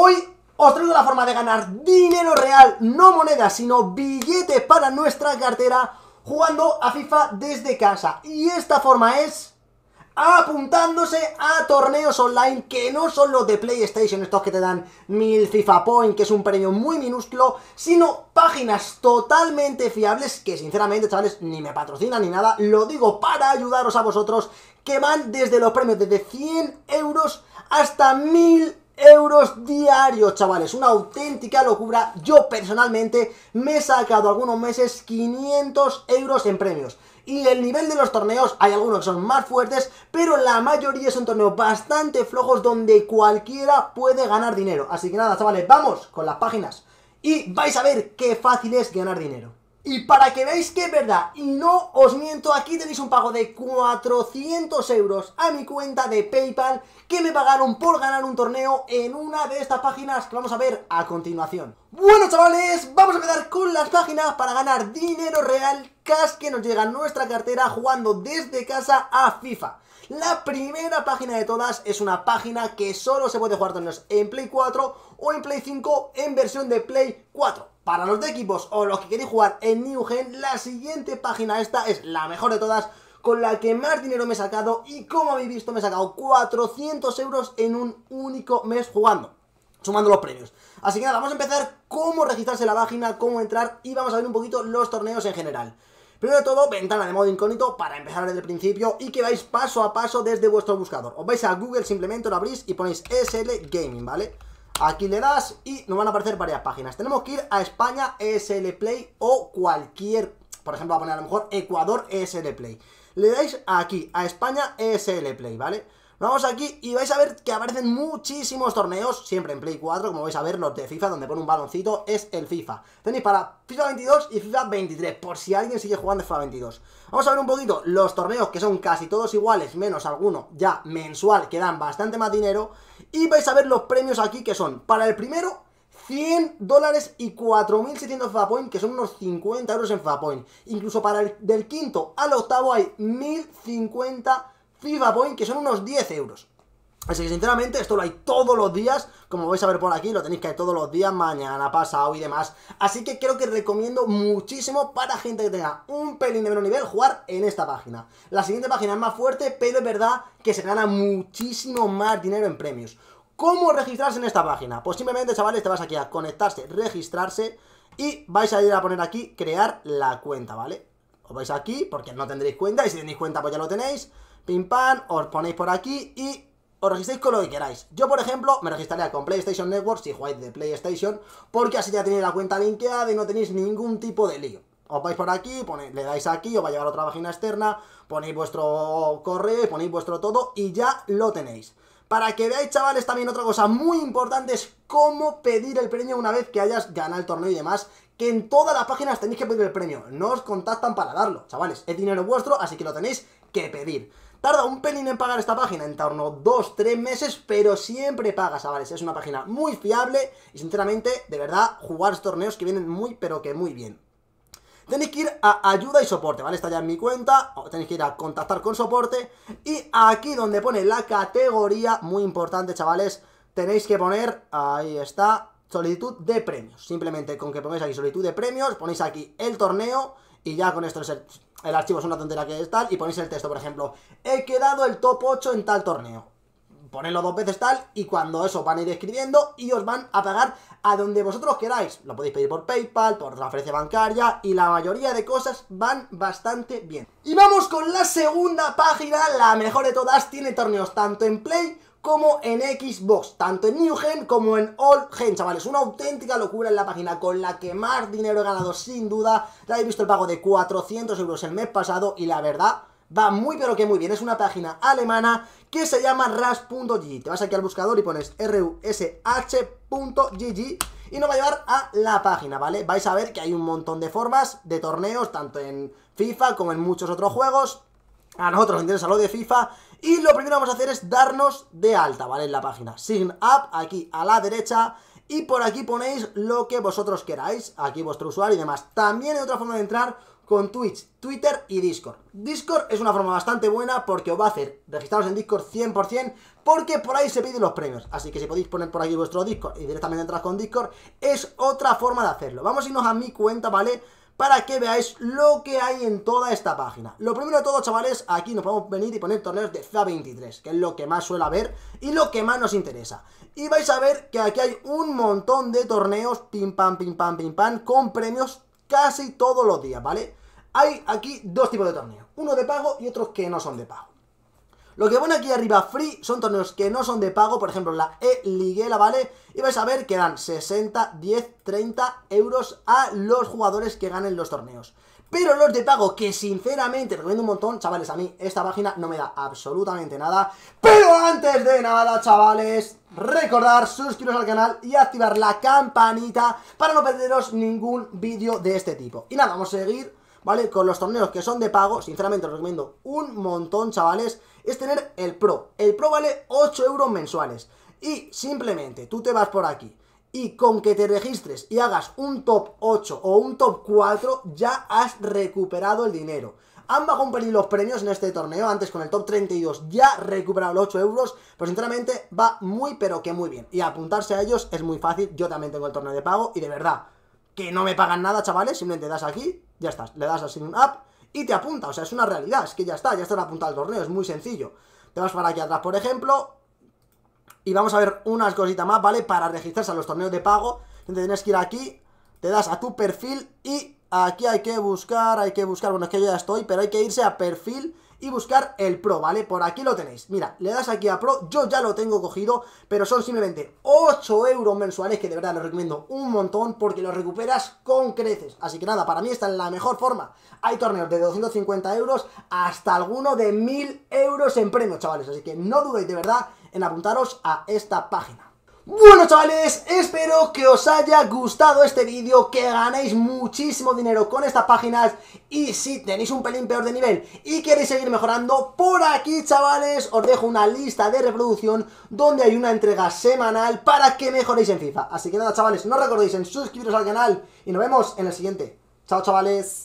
Hoy os traigo la forma de ganar dinero real, no moneda, sino billetes para nuestra cartera jugando a FIFA desde casa. Y esta forma es apuntándose a torneos online que no son los de PlayStation, estos que te dan mil FIFA Point, que es un premio muy minúsculo, sino páginas totalmente fiables que sinceramente, chavales, ni me patrocinan ni nada, lo digo para ayudaros a vosotros, que van desde los premios de 100 euros hasta 1000 euros diarios, chavales. Una auténtica locura. Yo personalmente me he sacado algunos meses 500 euros en premios. Y el nivel de los torneos, hay algunos que son más fuertes, pero la mayoría son torneos bastante flojos donde cualquiera puede ganar dinero. Así que nada, chavales, vamos con las páginas. Y vais a ver qué fácil es ganar dinero. Y para que veáis que es verdad, y no os miento, aquí tenéis un pago de 400 euros a mi cuenta de Paypal que me pagaron por ganar un torneo en una de estas páginas que vamos a ver a continuación. Bueno chavales, vamos a empezar con las páginas para ganar dinero real cash que nos llega a nuestra cartera jugando desde casa a FIFA. La primera página de todas es una página que solo se puede jugar torneos en Play 4 o en Play 5 en versión de Play 4. Para los de equipos o los que queréis jugar en New Gen, la siguiente página esta es la mejor de todas, con la que más dinero me he sacado y como habéis visto me he sacado 400 euros en un único mes jugando, sumando los premios. Así que nada, vamos a empezar cómo registrarse la página, cómo entrar y vamos a ver un poquito los torneos en general. Primero de todo, ventana de modo incógnito para empezar desde el principio y que vais paso a paso desde vuestro buscador. Os vais a Google, simplemente lo abrís y ponéis SL Gaming, ¿vale? vale Aquí le das y nos van a aparecer varias páginas. Tenemos que ir a España e SL Play o cualquier, por ejemplo, a poner a lo mejor Ecuador ESL Play. Le dais aquí, a España e SL Play, ¿vale? Vamos aquí y vais a ver que aparecen muchísimos torneos, siempre en Play 4, como vais a ver, los de FIFA, donde pone un baloncito, es el FIFA. Tenéis para FIFA 22 y FIFA 23, por si alguien sigue jugando FIFA 22. Vamos a ver un poquito los torneos, que son casi todos iguales, menos alguno ya mensual, que dan bastante más dinero. Y vais a ver los premios aquí, que son, para el primero, 100 dólares y FIFA point, que son unos 50 euros en point Incluso para el del quinto al octavo hay 1.050 FIFA Point, que son unos 10 euros. Así que sinceramente esto lo hay todos los días, como vais a ver por aquí, lo tenéis que hay todos los días, mañana, pasado y demás. Así que creo que recomiendo muchísimo para gente que tenga un pelín de menos nivel jugar en esta página. La siguiente página es más fuerte, pero es verdad que se gana muchísimo más dinero en premios. ¿Cómo registrarse en esta página? Pues simplemente, chavales, te vas aquí a conectarse, registrarse y vais a ir a poner aquí crear la cuenta, ¿vale? Os vais aquí porque no tendréis cuenta y si tenéis cuenta pues ya lo tenéis pim pam, os ponéis por aquí y os registréis con lo que queráis. Yo, por ejemplo, me registraría con PlayStation Network si jugáis de PlayStation, porque así ya tenéis la cuenta linkeada y no tenéis ningún tipo de lío. Os vais por aquí, le dais aquí, os va a llevar otra página externa, ponéis vuestro correo, ponéis vuestro todo y ya lo tenéis. Para que veáis, chavales, también otra cosa muy importante es cómo pedir el premio una vez que hayas ganado el torneo y demás, que en todas las páginas tenéis que pedir el premio, no os contactan para darlo, chavales, es dinero vuestro, así que lo tenéis que pedir. Tarda un pelín en pagar esta página, en torno 2-3 meses, pero siempre paga, chavales. Es una página muy fiable y sinceramente, de verdad, jugar torneos que vienen muy, pero que muy bien. Tenéis que ir a ayuda y soporte, ¿vale? Está ya en mi cuenta, tenéis que ir a contactar con soporte y aquí donde pone la categoría, muy importante, chavales, tenéis que poner, ahí está, solicitud de premios. Simplemente con que pongáis aquí solicitud de premios, ponéis aquí el torneo y ya con esto el, archivo es una tontería que es tal, y ponéis el texto, por ejemplo, he quedado el top 8 en tal torneo. Ponedlo dos veces tal, y cuando eso van a ir escribiendo y os van a pagar a donde vosotros queráis. Lo podéis pedir por PayPal, por transferencia bancaria, y la mayoría de cosas van bastante bien. Y vamos con la segunda página, la mejor de todas, tiene torneos tanto en Play como en Xbox, tanto en New Gen como en Old Gen, chavales. Una auténtica locura en la página con la que más dinero he ganado sin duda. Ya he visto el pago de 400 euros el mes pasado y la verdad va muy pero que muy bien. Es una página alemana que se llama rush.gg. Te vas aquí al buscador y pones rush.gg y nos va a llevar a la página, ¿vale? Vais a ver que hay un montón de formas de torneos, tanto en FIFA como en muchos otros juegos. A nosotros nos interesa lo de FIFA y lo primero que vamos a hacer es darnos de alta, ¿vale? En la página. Sign up, aquí a la derecha. Y por aquí ponéis lo que vosotros queráis. Aquí vuestro usuario y demás. También hay otra forma de entrar con Twitch, Twitter y Discord. Discord es una forma bastante buena porque os va a hacer registraros en Discord 100% porque por ahí se piden los premios. Así que si podéis poner por aquí vuestro Discord y directamente entrar con Discord, es otra forma de hacerlo. Vamos a irnos a mi cuenta, ¿vale? para que veáis lo que hay en toda esta página. Lo primero de todo, chavales, aquí nos podemos venir y poner torneos de fa 23 que es lo que más suele haber y lo que más nos interesa. Y vais a ver que aquí hay un montón de torneos, pim pam, pim pam, pim pam, con premios casi todos los días, ¿vale? Hay aquí dos tipos de torneos, uno de pago y otros que no son de pago. Lo que pone aquí arriba free son torneos que no son de pago, por ejemplo la E-Liguela, ¿vale? Y vais a ver que dan 60, 10, 30 euros a los jugadores que ganen los torneos. Pero los de pago, que sinceramente recomiendo un montón, chavales, a mí esta página no me da absolutamente nada. Pero antes de nada, chavales, recordar suscribiros al canal y activar la campanita para no perderos ningún vídeo de este tipo. Y nada, vamos a seguir ¿vale? Con los torneos que son de pago, sinceramente os recomiendo un montón, chavales, es tener el Pro. El Pro vale 8 euros mensuales. Y simplemente tú te vas por aquí y con que te registres y hagas un top 8 o un top 4 ya has recuperado el dinero. Han bajado un pelín los premios en este torneo, antes con el top 32 ya recuperado los 8 euros, pero sinceramente va muy pero que muy bien. Y apuntarse a ellos es muy fácil, yo también tengo el torneo de pago y de verdad, que no me pagan nada chavales, simplemente das aquí, ya estás, le das a un Up y te apunta, o sea, es una realidad, es que ya está, ya está apuntado al torneo, es muy sencillo. Te vas para aquí atrás, por ejemplo, y vamos a ver unas cositas más, ¿vale? Para registrarse a los torneos de pago, entonces tienes que ir aquí, te das a tu perfil y aquí hay que buscar, hay que buscar, bueno, es que yo ya estoy, pero hay que irse a perfil y buscar el Pro, ¿vale? Por aquí lo tenéis. Mira, le das aquí a Pro, yo ya lo tengo cogido, pero son simplemente 8 euros mensuales, que de verdad lo recomiendo un montón, porque lo recuperas con creces. Así que nada, para mí está en la mejor forma. Hay torneos de 250 euros hasta alguno de 1000 euros en premios, chavales. Así que no dudéis de verdad en apuntaros a esta página. Bueno chavales, espero que os haya gustado este vídeo, que ganéis muchísimo dinero con estas páginas y si tenéis un pelín peor de nivel y queréis seguir mejorando, por aquí chavales os dejo una lista de reproducción donde hay una entrega semanal para que mejoréis en FIFA. Así que nada chavales, no recordéis en suscribiros al canal y nos vemos en el siguiente. Chao chavales.